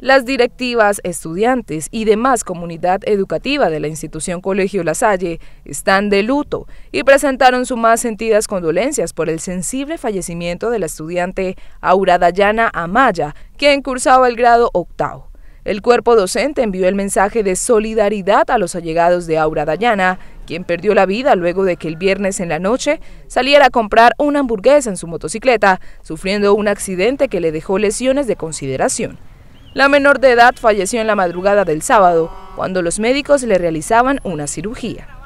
Las directivas, estudiantes y demás comunidad educativa de la institución Colegio La Salle están de luto y presentaron sus más sentidas condolencias por el sensible fallecimiento de la estudiante Aura Dayana Amaya, quien cursaba el grado octavo. El cuerpo docente envió el mensaje de solidaridad a los allegados de Aura Dayana, quien perdió la vida luego de que el viernes en la noche saliera a comprar una hamburguesa en su motocicleta, sufriendo un accidente que le dejó lesiones de consideración. La menor de edad falleció en la madrugada del sábado, cuando los médicos le realizaban una cirugía.